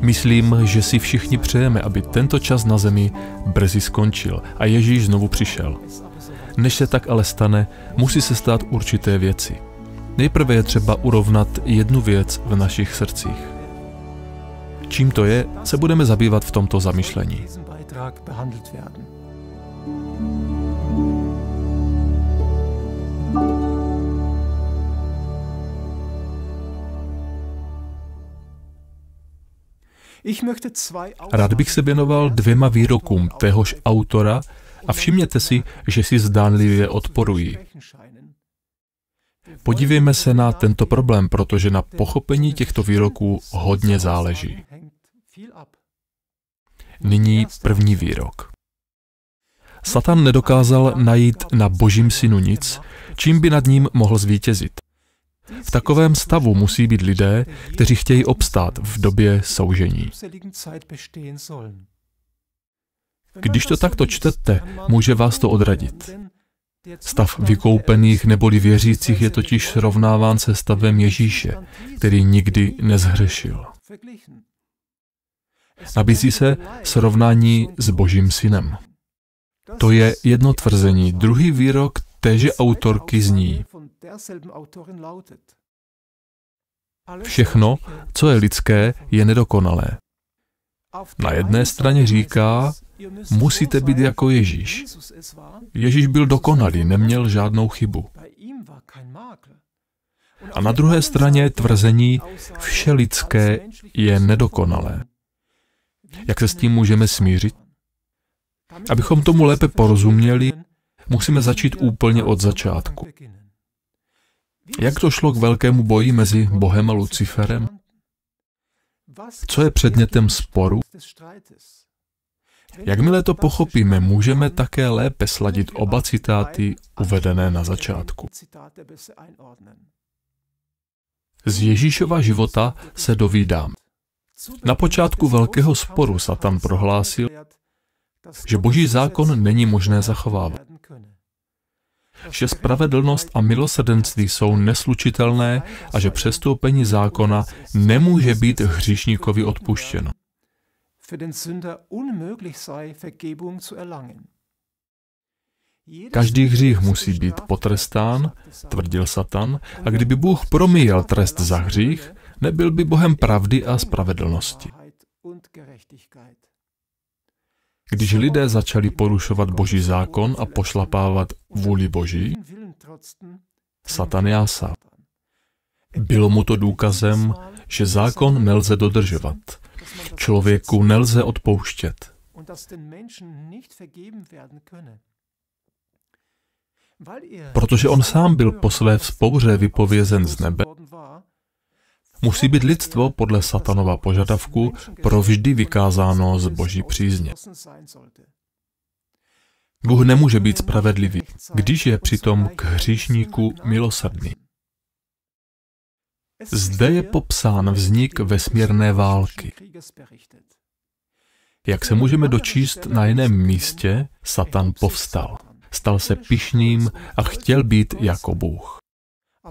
Myslím, že si všichni přejeme, aby tento čas na zemi brzy skončil a Ježíš znovu přišel. Než se tak ale stane, musí se stát určité věci. Nejprve je třeba urovnat jednu věc v našich srdcích. Čím to je, se budeme zabývat v tomto zamyšlení. Rád bych se věnoval dvěma výrokům téhož autora a všimněte si, že si zdánlivě odporují. Podívejme se na tento problém, protože na pochopení těchto výroků hodně záleží. Nyní první výrok. Satan nedokázal najít na božím synu nic, čím by nad ním mohl zvítězit. V takovém stavu musí být lidé, kteří chtějí obstát v době soužení. Když to takto čtete, může vás to odradit. Stav vykoupených neboli věřících je totiž srovnáván se stavem Ježíše, který nikdy nezhřešil. Nabízí se srovnání s Božím synem. To je jedno tvrzení. Druhý výrok téže autorky zní, Všechno, co je lidské, je nedokonalé. Na jedné straně říká, musíte být jako Ježíš. Ježíš byl dokonalý, neměl žádnou chybu. A na druhé straně tvrzení, er vše lidské je nedokonalé. Jak se s tím můžeme smířit? Abychom tomu lépe porozuměli, musíme začít úplně od začátku. Jak to šlo k velkému boji mezi Bohem a Luciferem? Co je předmětem sporu? Jakmile to pochopíme, můžeme také lépe sladit oba citáty uvedené na začátku. Z Ježíšova života se dovídám. Na počátku velkého sporu Satan prohlásil, že boží zákon není možné zachovávat že spravedlnost a milosrdenství jsou neslučitelné a že přestoupení zákona nemůže být hříšníkovi odpuštěno. Každý hřích musí být potrestán, tvrdil Satan, a kdyby Bůh promíjel trest za hřích, nebyl by Bohem pravdy a spravedlnosti. Když lidé začali porušovat boží zákon a pošlapávat vůli boží, Satan jása. Bylo mu to důkazem, že zákon nelze dodržovat. Člověku nelze odpouštět. Protože on sám byl po své vzpouře vypovězen z nebe, Musí být lidstvo podle satanova požadavku provždy vykázáno z boží přízně. Bůh nemůže být spravedlivý, když je přitom k hříšníku milosrdný. Zde je popsán vznik vesmírné války. Jak se můžeme dočíst na jiném místě, Satan povstal. Stal se pišným a chtěl být jako Bůh.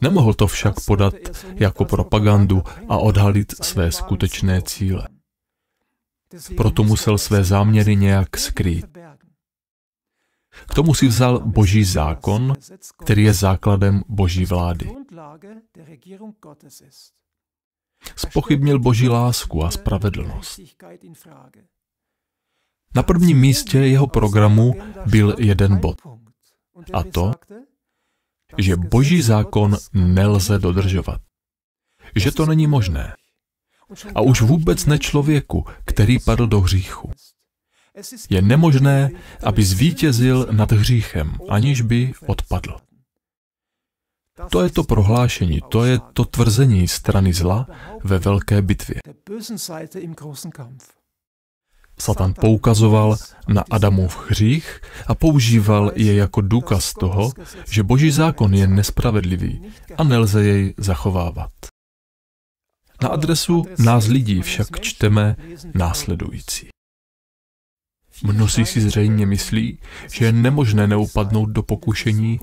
Nemohl to však podat jako propagandu a odhalit své skutečné cíle. Proto musel své záměry nějak skrýt. K tomu si vzal boží zákon, který je základem boží vlády. Spochybnil boží lásku a spravedlnost. Na prvním místě jeho programu byl jeden bod. A to, že boží zákon nelze dodržovat. Že to není možné. A už vůbec ne člověku, který padl do hříchu. Je nemožné, aby zvítězil nad hříchem, aniž by odpadl. To je to prohlášení, to je to tvrzení strany zla ve velké bitvě. Satan poukazoval na Adamův hřích a používal je jako důkaz toho, že boží zákon je nespravedlivý a nelze jej zachovávat. Na adresu nás lidí však čteme následující. Mnozí si zřejmě myslí, že je nemožné neupadnout do pokušení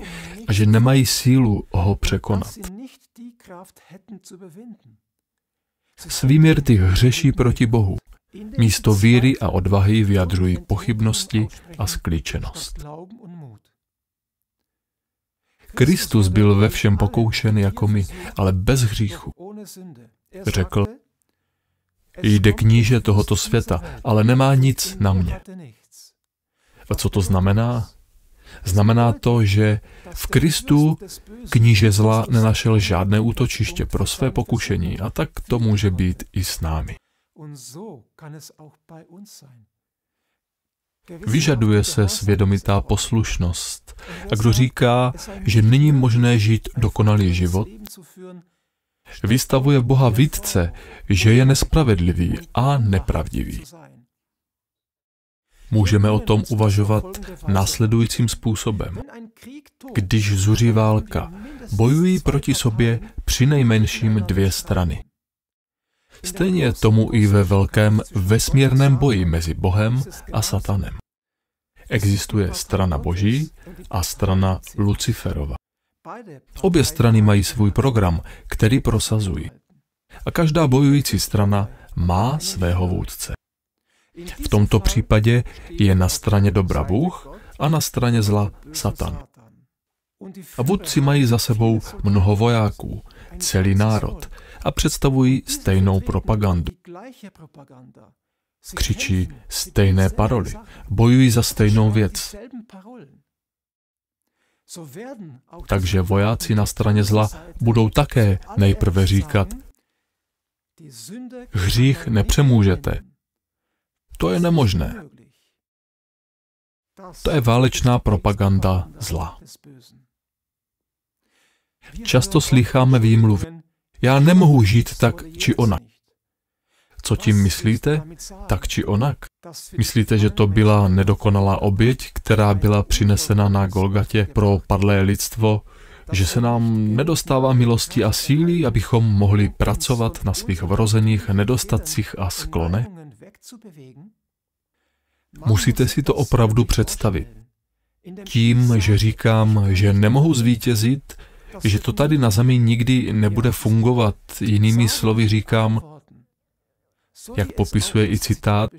a že nemají sílu ho překonat. Svými rty hřeší proti Bohu Místo víry a odvahy vyjadřují pochybnosti a sklíčenost. Kristus byl ve všem pokoušen jako my, ale bez hříchu. Řekl, jde kníže tohoto světa, ale nemá nic na mě. A co to znamená? Znamená to, že v Kristu kníže zla nenašel žádné útočiště pro své pokušení a tak to může být i s námi. Vyžaduje se svědomitá poslušnost. A kdo říká, že není možné žít dokonalý život, vystavuje Boha vidce, že je nespravedlivý a nepravdivý. Můžeme o tom uvažovat následujícím způsobem. Když zuří válka, bojují proti sobě přinejmenším dvě strany. Stejně je tomu i ve velkém vesmírném boji mezi Bohem a Satanem. Existuje strana Boží a strana Luciferova. Obě strany mají svůj program, který prosazují. A každá bojující strana má svého vůdce. V tomto případě je na straně dobra Bůh a na straně zla Satan. A vůdci mají za sebou mnoho vojáků, celý národ, a představují stejnou propagandu. Křičí stejné paroly, bojují za stejnou věc. Takže vojáci na straně zla budou také nejprve říkat, hřích nepřemůžete. To je nemožné. To je válečná propaganda zla. Často slycháme výmluvy. Já nemohu žít tak či onak. Co tím myslíte? Tak či onak? Myslíte, že to byla nedokonalá oběť, která byla přinesena na Golgatě pro padlé lidstvo, že se nám nedostává milosti a síly, abychom mohli pracovat na svých vrozených nedostatcích a sklone? Musíte si to opravdu představit. Tím, že říkám, že nemohu zvítězit, že to tady na Zemi nikdy nebude fungovat. Jinými slovy říkám, jak popisuje i citát,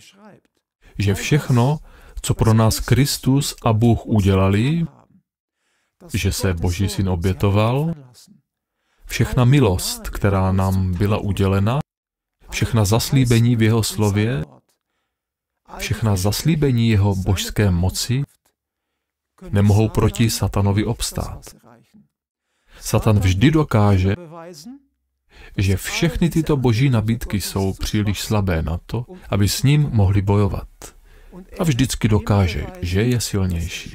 že všechno, co pro nás Kristus a Bůh udělali, že se Boží syn obětoval, všechna milost, která nám byla udělena, všechna zaslíbení v jeho slově, všechna zaslíbení jeho božské moci nemohou proti satanovi obstát. Satan vždy dokáže, že všechny tyto boží nabídky jsou příliš slabé na to, aby s ním mohli bojovat. A vždycky dokáže, že je silnější.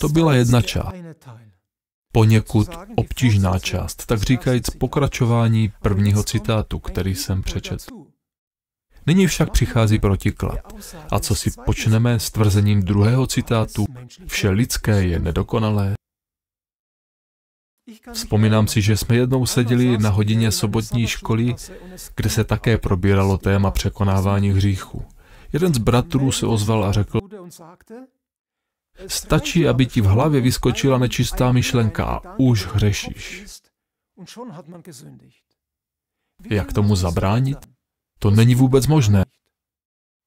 To byla jedna část. Poněkud obtížná část, tak říkajíc pokračování prvního citátu, který jsem přečetl. Nyní však přichází protiklad. A co si počneme s tvrzením druhého citátu, vše lidské je nedokonalé? Vzpomínám si, že jsme jednou seděli na hodině sobotní školy, kde se také probíralo téma překonávání hříchu. Jeden z bratrů se ozval a řekl, stačí, aby ti v hlavě vyskočila nečistá myšlenka a už hřešíš. Jak tomu zabránit? To není vůbec možné.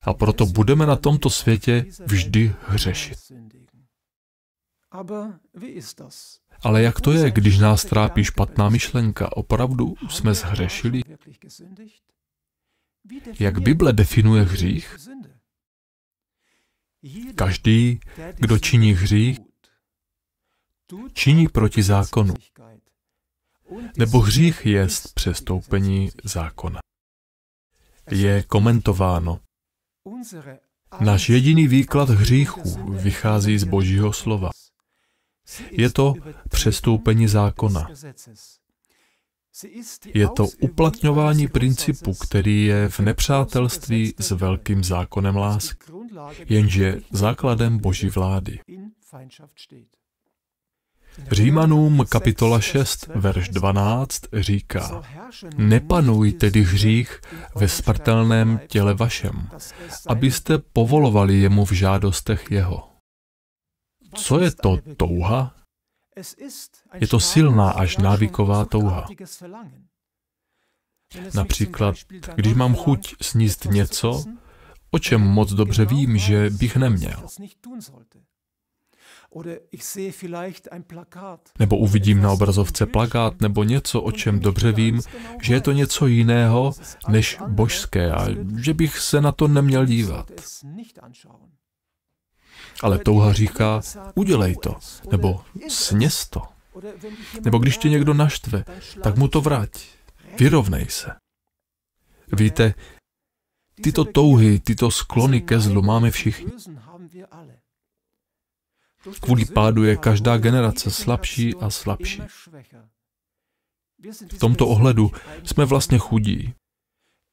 A proto budeme na tomto světě vždy hřešit. Ale jak to je, když nás trápí špatná myšlenka? Opravdu jsme zhřešili? Jak Bible definuje hřích? Každý, kdo činí hřích, činí proti zákonu. Nebo hřích je přestoupení zákona je komentováno. Náš jediný výklad hříchů vychází z Božího slova. Je to přestoupení zákona. Je to uplatňování principu, který je v nepřátelství s velkým zákonem lásky, jenže základem Boží vlády. Římanům kapitola 6, verš 12 říká, Nepanuj tedy hřích ve smrtelném těle vašem, abyste povolovali jemu v žádostech jeho. Co je to touha? Je to silná až návyková touha. Například, když mám chuť sníst něco, o čem moc dobře vím, že bych neměl. Nebo uvidím na obrazovce plakát nebo něco, o čem dobře vím, že je to něco jiného než božské a že bych se na to neměl dívat. Ale touha říká, udělej to, nebo sněz to. Nebo když tě někdo naštve, tak mu to vrať. Vyrovnej se. Víte, tyto touhy, tyto sklony ke zlu máme všichni. Kvůli pádu je každá generace slabší a slabší. V tomto ohledu jsme vlastně chudí.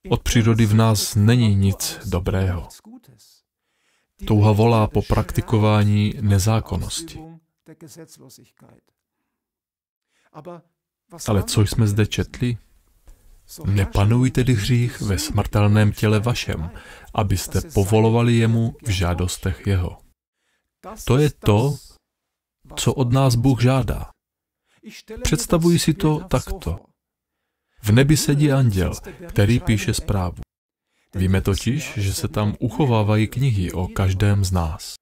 Od přírody v nás není nic dobrého. Touha volá po praktikování nezákonnosti. Ale co jsme zde četli? Nepanuj tedy hřích ve smrtelném těle vašem, abyste povolovali jemu v žádostech jeho. To je to, co od nás Bůh žádá. Představuji si to takto. V nebi sedí anděl, který píše zprávu. Víme totiž, že se tam uchovávají knihy o každém z nás.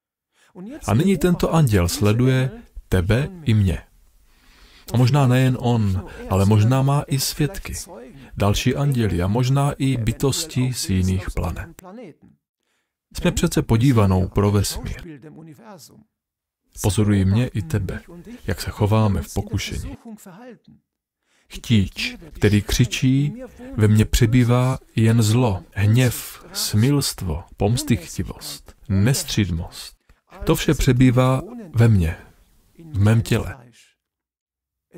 A nyní tento anděl sleduje tebe i mě. A možná nejen er on, er ale možná má i svědky, další anděli a možná i bytosti z er jiných planet. Jsme přece podívanou pro vesmír. Pozorují mě i tebe, jak se chováme v pokušení. Chtíč, který křičí, ve mně přebývá jen zlo, hněv, smilstvo, pomstychtivost, nestřídmost. To vše přebývá ve mně, v mém těle.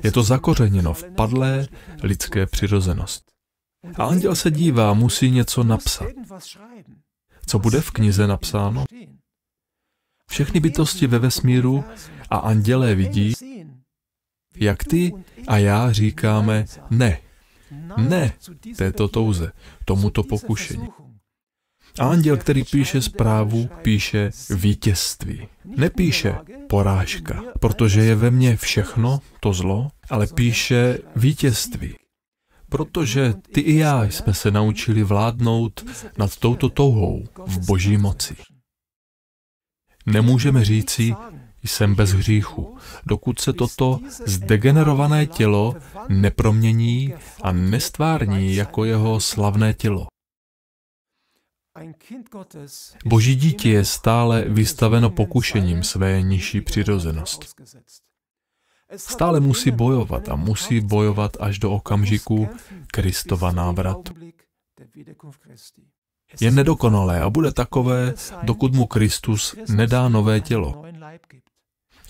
Je to zakořeněno v padlé lidské přirozenosti. A anděl se dívá, musí něco napsat co bude v knize napsáno. Všechny bytosti ve vesmíru a andělé vidí, jak ty a já říkáme ne. Ne této touze, tomuto pokušení. A anděl, který píše zprávu, píše vítězství. Nepíše porážka, protože je ve mně všechno to zlo, ale píše vítězství protože ty i já jsme se naučili vládnout nad touto touhou v boží moci. Nemůžeme říci, jsem bez hříchu, dokud se toto zdegenerované tělo nepromění a nestvární jako jeho slavné tělo. Boží dítě je stále vystaveno pokušením své nižší přirozenost. Stále musí bojovat a musí bojovat až do okamžiku Kristova návratu. Je nedokonalé a bude takové, dokud mu Kristus nedá nové tělo.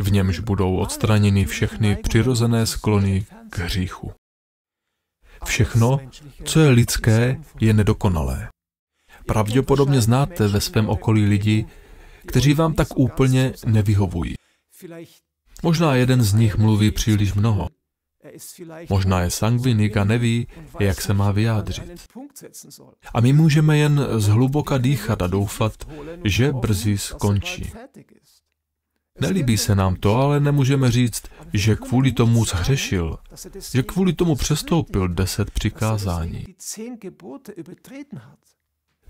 V němž budou odstraněny všechny přirozené sklony k hříchu. Všechno, co je lidské, je nedokonalé. Pravděpodobně znáte ve svém okolí lidi, kteří vám tak úplně nevyhovují. Možná jeden z nich mluví příliš mnoho. Možná je sangvinik a neví, jak se má vyjádřit. A my můžeme jen zhluboka dýchat a doufat, že brzy skončí. Nelíbí se nám to, ale nemůžeme říct, že kvůli tomu zhřešil, že kvůli tomu přestoupil deset přikázání.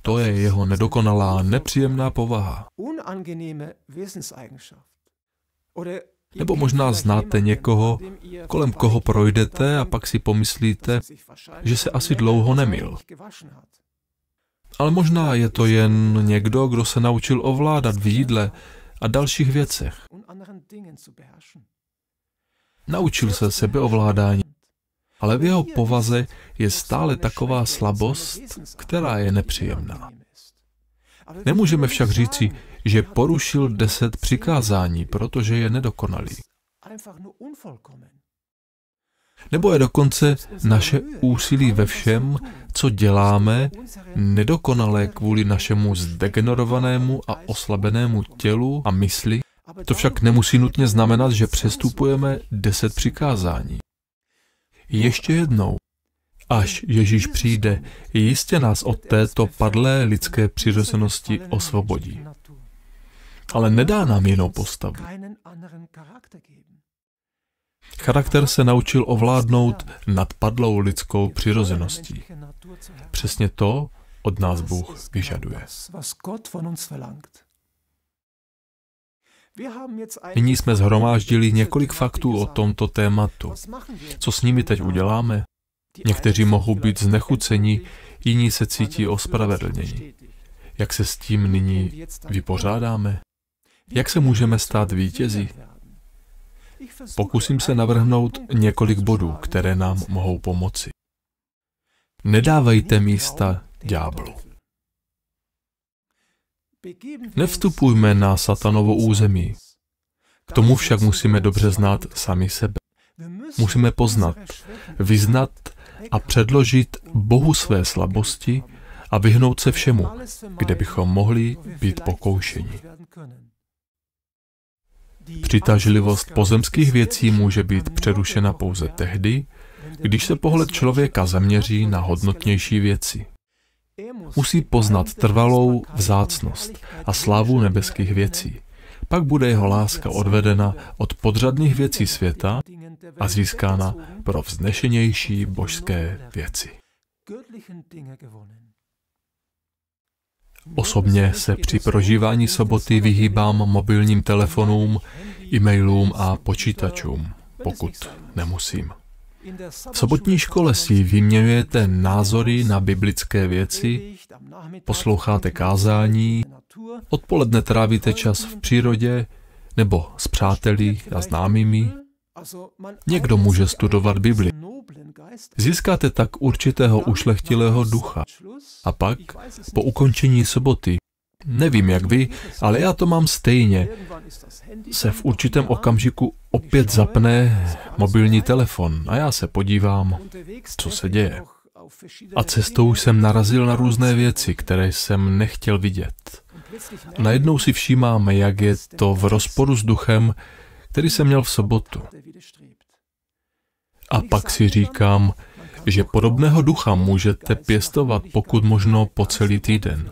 To je jeho nedokonalá, nepříjemná povaha. Nebo možná znáte někoho, kolem koho projdete a pak si pomyslíte, že se asi dlouho nemil. Ale možná je to jen někdo, kdo se naučil ovládat v jídle a dalších věcech. Naučil se sebeovládání, ale v jeho povaze je stále taková slabost, která je nepříjemná. Nemůžeme však říci, že porušil deset přikázání, protože je nedokonalý. Nebo je dokonce naše úsilí ve všem, co děláme, nedokonalé kvůli našemu zdegenerovanému a oslabenému tělu a mysli, to však nemusí nutně znamenat, že přestupujeme deset přikázání. Ještě jednou, Až Ježíš přijde, jistě nás od této padlé lidské přirozenosti osvobodí. Ale nedá nám jinou postavu. Charakter se naučil ovládnout nad padlou lidskou přirozeností. Přesně to od nás Bůh vyžaduje. Nyní jsme zhromáždili několik faktů o tomto tématu. Co s nimi teď uděláme? Někteří mohou být znechuceni, jiní se cítí ospravedlněni. Jak se s tím nyní vypořádáme? Jak se můžeme stát vítězi? Pokusím se navrhnout několik bodů, které nám mohou pomoci. Nedávejte místa ďáblu. Nevstupujme na satanovo území. K tomu však musíme dobře znát sami sebe. Musíme poznat, vyznat a předložit Bohu své slabosti a vyhnout se všemu, kde bychom mohli být pokoušeni. Přitažlivost pozemských věcí může být přerušena pouze tehdy, když se pohled člověka zaměří na hodnotnější věci. Musí poznat trvalou vzácnost a slávu nebeských věcí. Pak bude jeho láska odvedena od podřadných věcí světa a získána pro vznešenější božské věci. Osobně se při prožívání soboty vyhýbám mobilním telefonům, e-mailům a počítačům, pokud nemusím. V sobotní škole si vyměňujete názory na biblické věci, posloucháte kázání, odpoledne trávíte čas v přírodě nebo s přáteli a známými, Někdo může studovat Bibli. Získáte tak určitého ušlechtilého ducha. A pak, po ukončení soboty, nevím jak vy, ale já to mám stejně, se v určitém okamžiku opět zapne mobilní telefon a já se podívám, co se děje. A cestou jsem narazil na různé věci, které jsem nechtěl vidět. Najednou si všímám, jak je to v rozporu s duchem, který jsem měl v sobotu. A pak si říkám, že podobného ducha můžete pěstovat pokud možno po celý týden.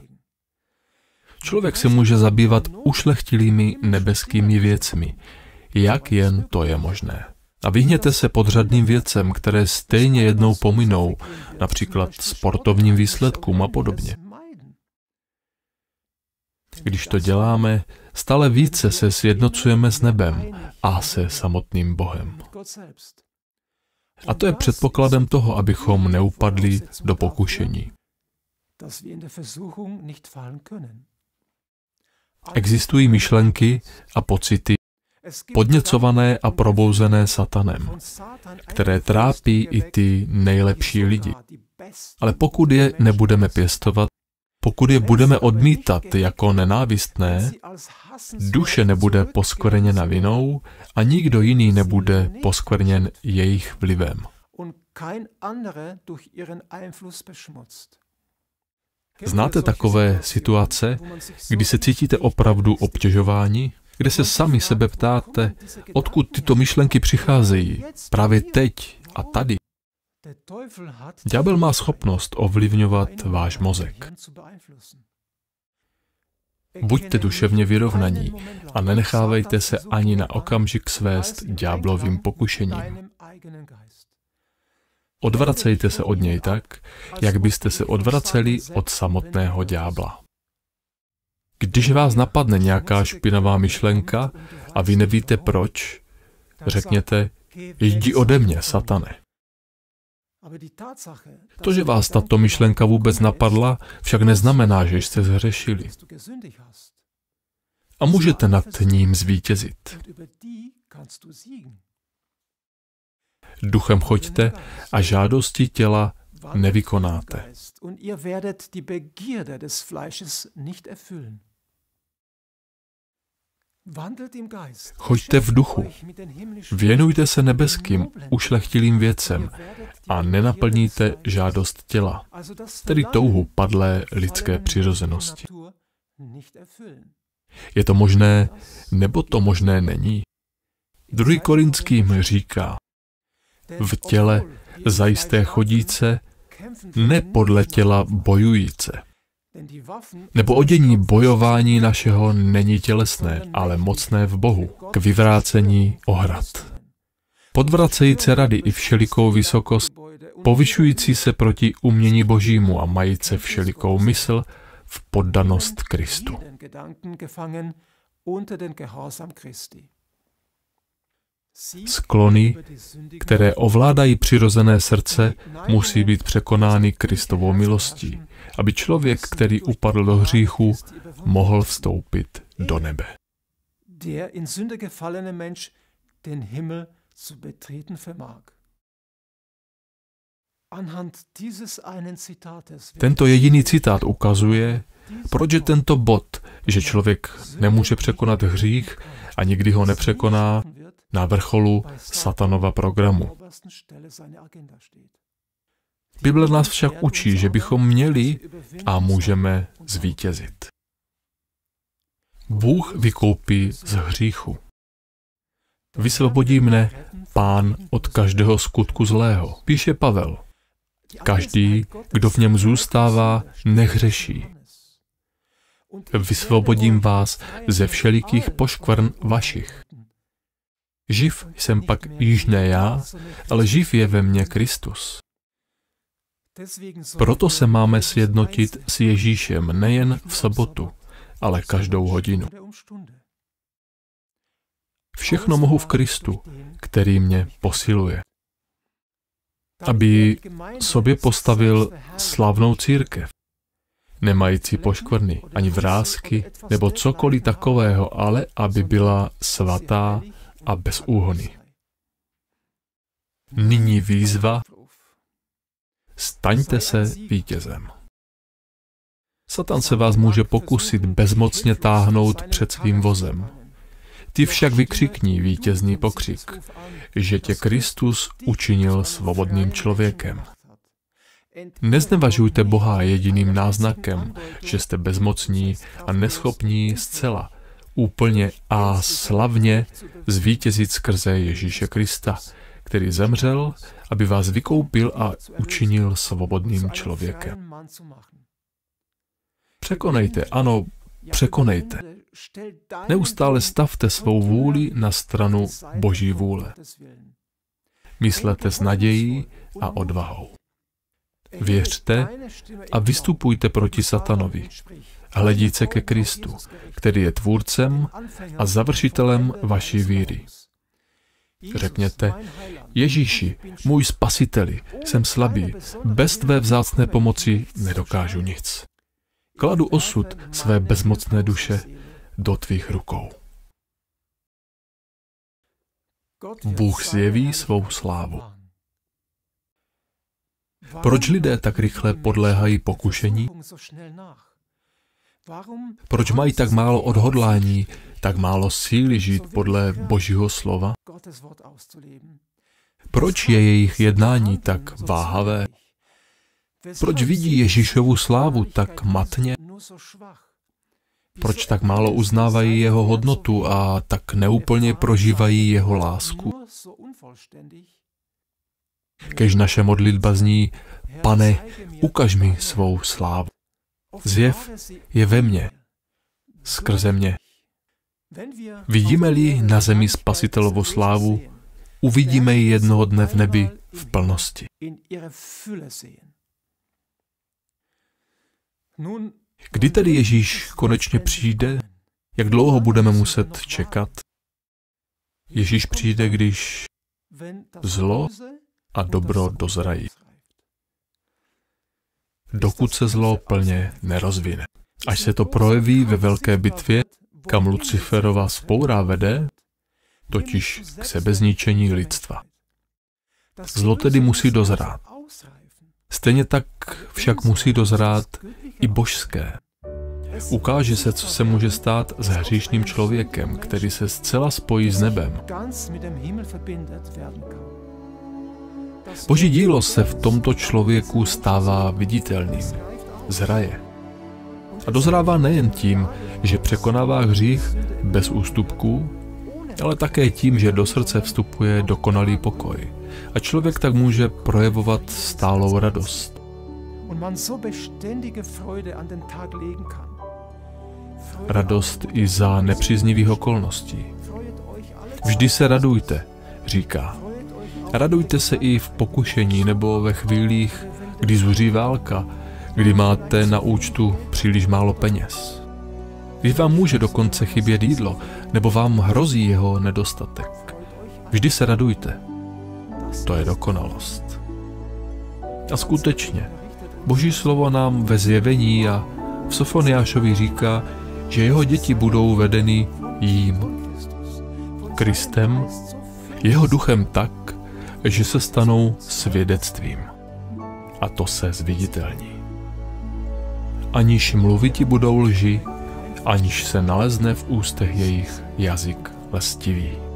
Člověk se může zabývat ušlechtilými nebeskými věcmi, jak jen to je možné. A vyhněte se podřadným věcem, které stejně jednou pominou, například sportovním výsledkům a podobně. Když to děláme, stále více se sjednocujeme s nebem a se samotným Bohem. A to je předpokladem toho, abychom neupadli do pokušení. Existují myšlenky a pocity, podněcované a probouzené satanem, které trápí i ty nejlepší lidi. Ale pokud je nebudeme pěstovat, pokud je budeme odmítat jako nenávistné, duše nebude poskvrněna vinou a nikdo jiný nebude poskvrněn jejich vlivem. Znáte takové situace, kdy se cítíte opravdu obtěžováni, kde se sami sebe ptáte, odkud tyto myšlenky přicházejí, právě teď a tady? Ďábel má schopnost ovlivňovat váš mozek. Er Buďte duševně vyrovnaní a nenechávejte se ani na okamžik svést ďáblovým pokušením. Odvracejte se od něj tak, jak byste se odvraceli od samotného ďábla. Když vás napadne nějaká špinavá myšlenka a vy nevíte proč, řekněte, jdi ode mě, satane. To, že vás tato myšlenka vůbec napadla, však neznamená, že jste zhřešili. A můžete nad ním zvítězit. Duchem choďte a žádosti těla nevykonáte. Choďte v duchu. Věnujte se nebeským, ušlechtilým věcem a nenaplníte žádost těla, tedy touhu padlé er lidské přirozenosti. Je to možné, nebo to možné není? Druhý Korinským říká, v těle zajisté chodíce, ne podle těla bojujíce. Nebo odění bojování našeho není tělesné, ale mocné v Bohu, k vyvrácení ohrad. Podvracející rady i všelikou vysokost, povyšující se proti umění božímu a majíce všelikou mysl v poddanost Kristu. Sklony, které ovládají přirozené srdce, musí být překonány Kristovou milostí, aby člověk, který upadl do hříchu, mohl vstoupit do nebe. Tento jediný citát ukazuje, proč je tento bod, že člověk nemůže překonat hřích a nikdy ho nepřekoná, na vrcholu satanova programu. Bible nás však učí, že bychom měli a můžeme zvítězit. Bůh vykoupí z hříchu. Vysvobodí mne pán od každého skutku zlého, píše Pavel. Každý, kdo v něm zůstává, nehřeší. Vysvobodím vás ze všelikých poškvrn vašich. Živ jsem pak již ne já, ale živ je ve mně Kristus. Proto se máme sjednotit s Ježíšem nejen v sobotu, ale každou hodinu. Všechno mohu v Kristu, který mě posiluje. Aby sobě postavil slavnou církev, nemající poškvrny, ani vrázky, nebo cokoliv takového, ale aby byla svatá a bez úhony. Nyní výzva Staňte se vítězem. Satan se vás může pokusit bezmocně táhnout před svým vozem. Ty však vykřikní vítězný pokřik, že tě Kristus učinil svobodným člověkem. Neznevažujte Boha jediným náznakem, že jste bezmocní a neschopní zcela úplně a slavně zvítězit skrze Ježíše Krista, který zemřel, aby vás vykoupil a učinil svobodným člověkem. Překonejte, ano, překonejte. Neustále stavte svou vůli na stranu Boží vůle. Myslete s nadějí a odvahou. Věřte a vystupujte proti satanovi, hledíce ke Kristu, který je tvůrcem a završitelem vaší víry. Řekněte, Ježíši, můj spasiteli, jsem slabý, bez tvé vzácné pomoci nedokážu nic. Kladu osud své bezmocné duše do tvých rukou. Bůh zjeví svou slávu. Proč lidé tak rychle podléhají pokušení? Proč mají tak málo odhodlání, tak málo síly žít podle Božího slova? Proč je jejich jednání tak váhavé? Proč vidí Ježíšovu slávu tak matně? Proč tak málo uznávají jeho hodnotu a tak neúplně prožívají jeho lásku? Kež naše modlitba zní, pane, ukaž mi svou slávu. Zjev je ve mně, skrze mě. Vidíme-li na zemi spasitelovou slávu, uvidíme ji jednoho dne v nebi v plnosti. Kdy tedy Ježíš konečně přijde? Jak dlouho budeme muset čekat? Ježíš přijde, když zlo a dobro dozrají. Dokud se zlo plně nerozvine. Až se to projeví ve velké bitvě, kam Luciferova spoura vede, totiž k sebezničení lidstva. Zlo tedy musí dozrát. Stejně tak však musí dozrát i božské. Ukáže se, co se může stát s hříšným člověkem, který se zcela spojí s nebem. Boží dílo se v tomto člověku stává viditelným, zraje. A dozrává nejen tím, že překonává hřích bez ústupků, ale také tím, že do srdce vstupuje dokonalý pokoj. A člověk tak může projevovat stálou radost. Radost i za nepříznivých okolností. Vždy se radujte, říká. Radujte se i v pokušení nebo ve chvílích, kdy zuří válka, kdy máte na účtu příliš málo peněz. Když vám může dokonce chybět jídlo, nebo vám hrozí jeho nedostatek. Vždy se radujte. To je dokonalost. A skutečně, Boží slovo nám ve zjevení a v Sofoniášovi říká, že jeho děti budou vedeny jím, Kristem, jeho duchem tak, že se stanou svědectvím. A to se zviditelní. Aniž mluviti budou lži, aniž se nalezne v ústech jejich jazyk lestivý.